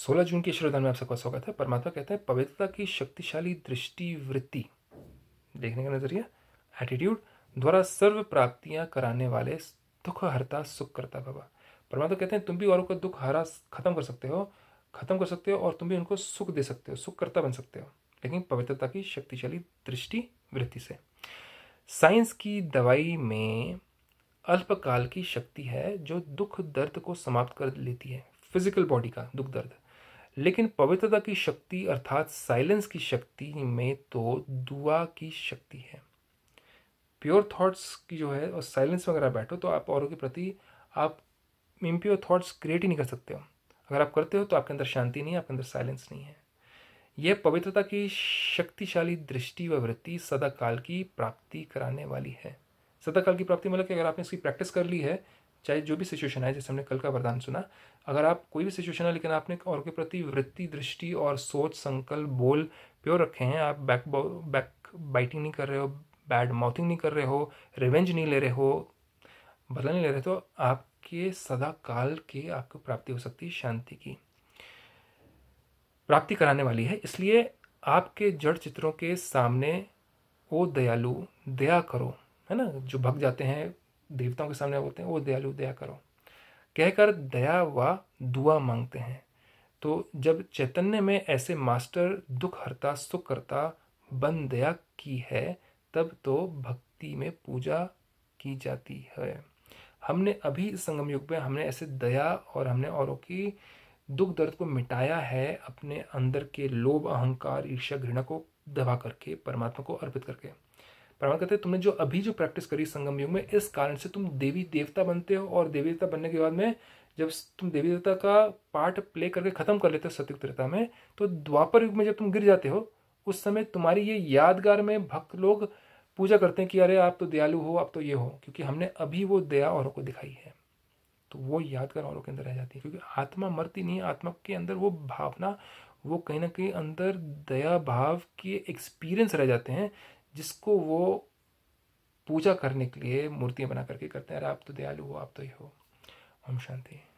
सोलह जून के श्रोधन में आप सबका स्वागत है परमात्मा कहते हैं पवित्रता की शक्तिशाली दृष्टिवृत्ति देखने का नजरिया एटीट्यूड द्वारा सर्व प्राप्तियां कराने वाले दुख हरता सुख करता बाबा परमात्मा कहते हैं तुम भी औरों का दुख हरा खत्म कर सकते हो खत्म कर सकते हो और तुम भी उनको सुख दे सकते हो सुख करता बन सकते हो लेकिन पवित्रता की शक्तिशाली दृष्टि वृत्ति से साइंस की दवाई में अल्पकाल की शक्ति है जो दुख दर्द को समाप्त कर लेती है फिजिकल बॉडी का दुख दर्द लेकिन पवित्रता की शक्ति अर्थात साइलेंस की शक्ति में तो दुआ की शक्ति है प्योर थॉट्स की जो है और साइलेंस में अगर आप बैठो तो आप औरों के प्रति आप इम्प्योर थॉट्स क्रिएट ही नहीं कर सकते हो अगर आप करते हो तो आपके अंदर शांति नहीं है आपके अंदर साइलेंस नहीं है यह पवित्रता की शक्तिशाली दृष्टि व वृत्ति सदाकाल की प्राप्ति कराने वाली है सदाकाल की प्राप्ति मतलब कि अगर आपने इसकी प्रैक्टिस कर ली है चाहे जो भी सिचुएशन है जैसे हमने कल का वरदान सुना अगर आप कोई भी सिचुएशन है लेकिन आपने और के प्रति वृत्ति दृष्टि और सोच संकल्प बोल प्योर रखे हैं आप बैक बैक बाइटिंग नहीं कर रहे हो बैड माउथिंग नहीं कर रहे हो रिवेंज नहीं ले रहे हो बदला नहीं ले रहे तो आपके सदा काल के आपको प्राप्ति हो सकती है शांति की प्राप्ति कराने वाली है इसलिए आपके जड़ चित्रों के सामने ओ दयालु दया करो है ना जो भग जाते हैं देवताओं के सामने बोलते हैं वो दयालु दया करो कहकर दया व दुआ मांगते हैं तो जब चैतन्य में ऐसे मास्टर दुख हरता सुख करता बन दया की है तब तो भक्ति में पूजा की जाती है हमने अभी संगम युग में हमने ऐसे दया और हमने औरों की दुख दर्द को मिटाया है अपने अंदर के लोभ अहंकार ईर्ष्या घृणा को दबा करके परमात्मा को अर्पित करके प्रमाण कहते हैं तुमने जो अभी जो प्रैक्टिस करी संगम युग में इस कारण से तुम देवी देवता बनते हो और देवी देवता बनने के बाद में जब तुम देवी देवता का पार्ट प्ले करके ख़त्म कर लेते हो सतयुग त्रेता में तो द्वापर युग में जब तुम गिर जाते हो उस समय तुम्हारी ये यादगार में भक्त लोग पूजा करते हैं कि अरे आप तो दयालु हो आप तो ये हो क्योंकि हमने अभी वो दया औरों को दिखाई है तो वो यादगार औरों के अंदर रह जाती है क्योंकि आत्मा मरती नहीं आत्मा के अंदर वो भावना वो कहीं ना कहीं अंदर दया भाव के एक्सपीरियंस रह जाते हैं जिसको वो पूजा करने के लिए मूर्तियाँ बना करके करते हैं अरे आप तो दयालु हो आप तो ये हो ओम शांति